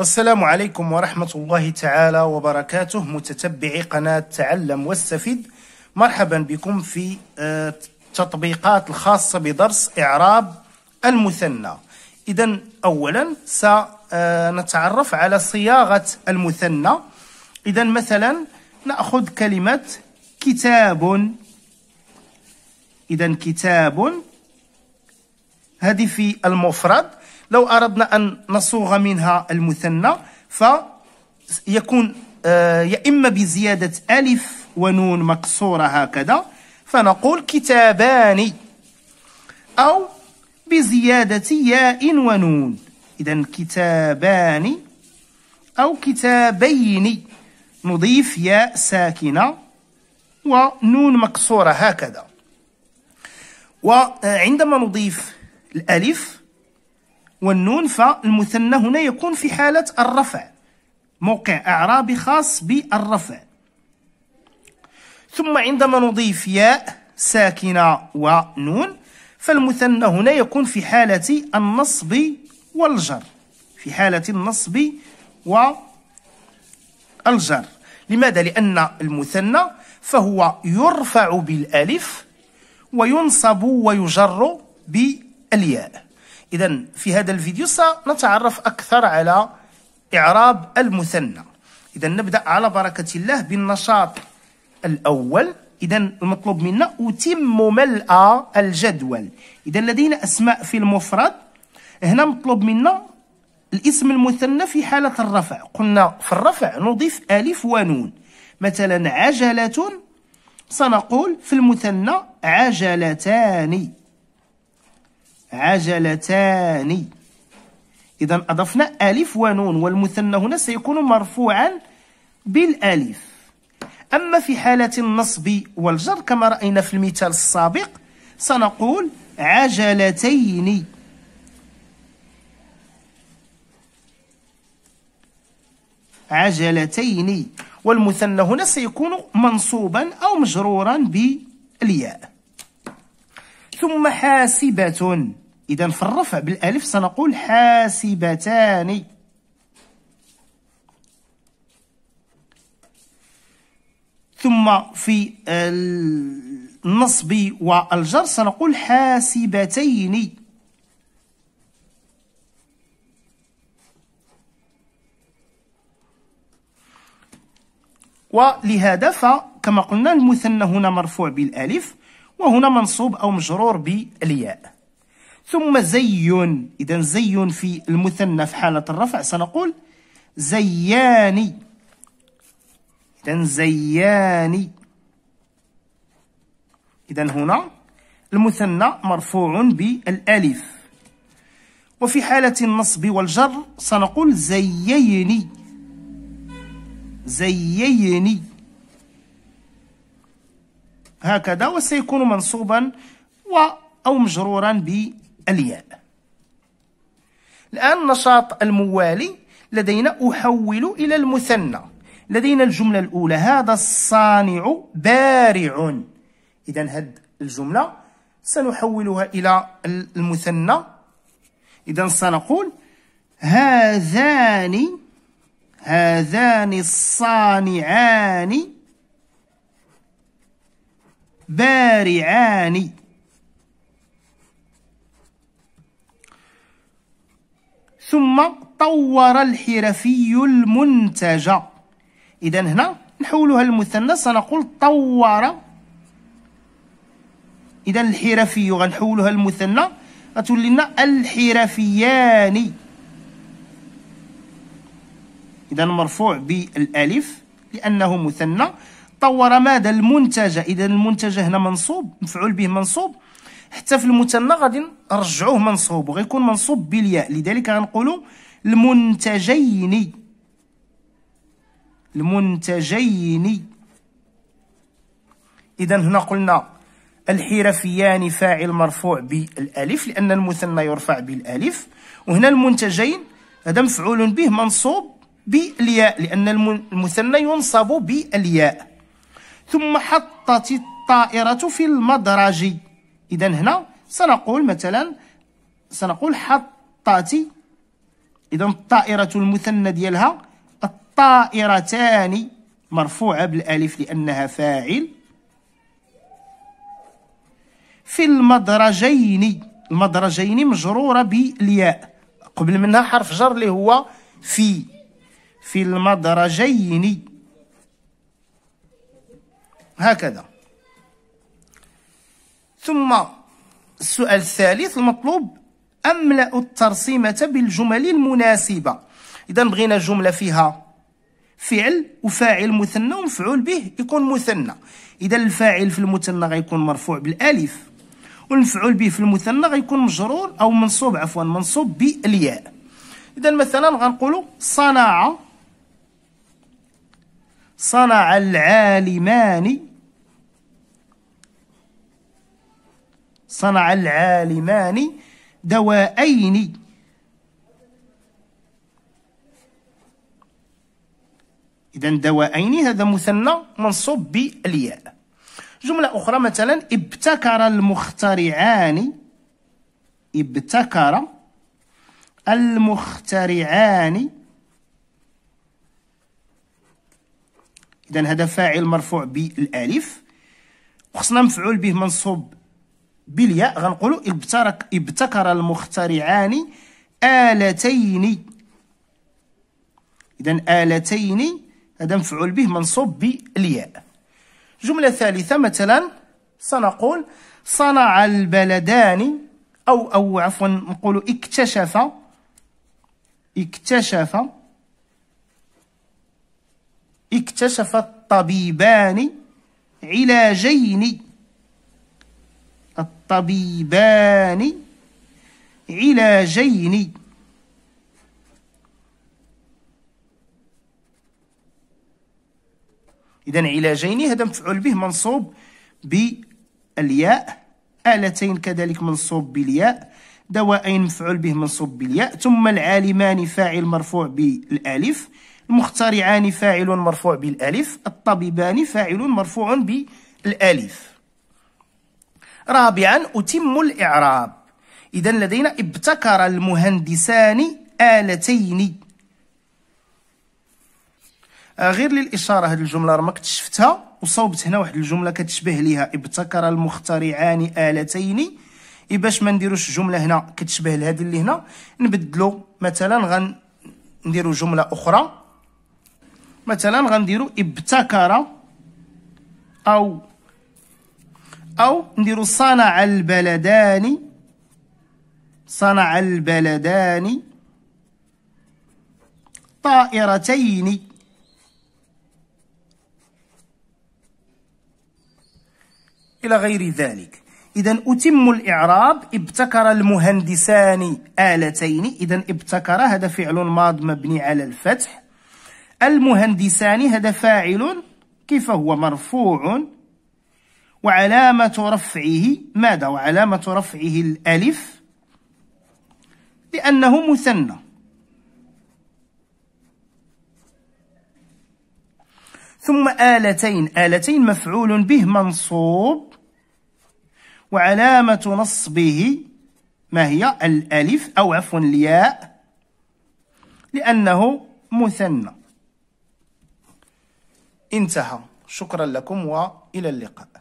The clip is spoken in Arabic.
السلام عليكم ورحمة الله تعالى وبركاته متتبعي قناة تعلم واستفد مرحبا بكم في التطبيقات آه، الخاصة بدرس إعراب المثنى إذا أولا سنتعرف آه، على صياغة المثنى إذا مثلا نأخذ كلمة كتاب إذا كتاب هذه في المفرد لو أردنا أن نصوغ منها المثنى فيكون آه، يا إما بزيادة ألف ونون مكسورة هكذا فنقول كتابان أو بزيادة ياء ونون إذا كتابان أو كتابين نضيف ياء ساكنة ونون مكسورة هكذا وعندما نضيف الألف والنون فالمثنى هنا يكون في حالة الرفع موقع أعرابي خاص بالرفع ثم عندما نضيف ياء ساكنة ونون فالمثنى هنا يكون في حالة النصب والجر في حالة النصب والجر لماذا؟ لأن المثنى فهو يرفع بالألف وينصب ويجر بالياء إذا في هذا الفيديو سنتعرف أكثر على إعراب المثنى إذا نبدأ على بركة الله بالنشاط الأول إذا المطلوب منا أتم ملأ الجدول إذا لدينا أسماء في المفرد هنا مطلوب منا الاسم المثنى في حالة الرفع قلنا في الرفع نضيف ألف ونون مثلا عجلة سنقول في المثنى عجلتان عجلتان إذا أضفنا ألف ونون والمثنى هنا سيكون مرفوعا بالألف أما في حالة النصب والجر كما رأينا في المثال السابق سنقول عجلتين عجلتين والمثنى هنا سيكون منصوبا أو مجرورا بالياء ثم حاسبة إذا في الرفع بالألف سنقول حاسبتان ثم في النصب والجر سنقول حاسبتين ولهذا فكما قلنا المثنى هنا مرفوع بالالف وهنا منصوب او مجرور بالياء ثم زي إذا زي في المثنى في حالة الرفع سنقول زياني إذا زياني إذا هنا المثنى مرفوع بالألف وفي حالة النصب والجر سنقول زييني زييني هكذا وسيكون منصوبا و أو مجرورا ب الياء الآن نشاط الموالي لدينا أحول إلى المثنى لدينا الجملة الأولى هذا الصانع بارع إذا هذه الجملة سنحولها إلى المثنى إذا سنقول هذان هذان الصانعان بارعان ثم طور الحرفي المنتج إذا هنا نحولها للمثنى سنقول طور إذا الحرفي غنحولها للمثنى غتولي لنا الحرفيان إذا مرفوع بالألف لأنه مثنى طور ماذا المنتج إذا المنتج هنا منصوب مفعول به منصوب حتى في المثنى غادي نرجعوه منصوب وغيكون منصوب بالياء لذلك غنقولوا المنتجين المنتجين اذا هنا قلنا الحرفيان فاعل مرفوع بالالف لان المثنى يرفع بالالف وهنا المنتجين هذا مفعول به منصوب بالياء لان المثنى ينصب بالياء ثم حطت الطائره في المدرج إذا هنا سنقول مثلا سنقول حطت إذا الطائرة المثنى ديالها الطائرتان مرفوعة بالألف لأنها فاعل في المدرجين المدرجين مجرورة بالياء قبل منها حرف جر اللي هو في في المدرجين هكذا ثم السؤال الثالث المطلوب أملأ الترسيمة بالجمل المناسبة إذا بغينا جملة فيها فعل وفاعل مثنى ومفعول به يكون مثنى إذا الفاعل في المثنى غيكون مرفوع بالألف والمفعول به في المثنى غيكون مجرور أو منصوب عفوا منصوب بالياء إذا مثلا غنقولوا صنع صنع العالمان صنع العالمان دوائين إذا دوائين هذا مثنى منصوب بالياء جملة أخرى مثلا ابتكر المخترعان ابتكر المخترعان إذا هذا فاعل مرفوع بالألف وخصنا مفعول به منصوب بالياء غنقولوا ابترك ابتكر المخترعان آلتين إذا آلتين هذا مفعول به منصوب بالياء جملة ثالثة مثلا سنقول صنع البلدان أو أو عفوا نقول اكتشف اكتشف اكتشف الطبيبان علاجين طبيبان علاجين إذا علاجين هذا مفعول به منصوب بالياء آلتين كذلك منصوب بالياء دوائين مفعول به منصوب بالياء ثم العالمان فاعل مرفوع بالالف المخترعان فاعل مرفوع بالالف الطبيبان فاعل مرفوع بالالف رابعا أتم الإعراب إذا لدينا ابتكر المهندسان آلتين آه، غير للإشارة هذه الجملة راه ما كنتش شفتها وصوبت هنا واحد الجملة كتشبه ليها ابتكر المخترعان آلتين إي باش ما نديروش جملة هنا كتشبه لهذه اللي هنا نبدلو مثلا غنديرو جملة أخرى مثلا غنديرو ابتكر أو أو نديرو صنع البلدان صنع البلدان طائرتين إلى غير ذلك إذا أتم الإعراب ابتكر المهندسان آلتين إذا ابتكر هذا فعل ماض مبني على الفتح المهندسان هذا فاعل كيف هو مرفوع وعلامة رفعه ماذا؟ وعلامة رفعه الألف لأنه مثنى ثم آلتين آلتين مفعول به منصوب وعلامة نصبه ما هي الألف أو عفوا الياء لأنه مثنى انتهى شكرا لكم وإلى اللقاء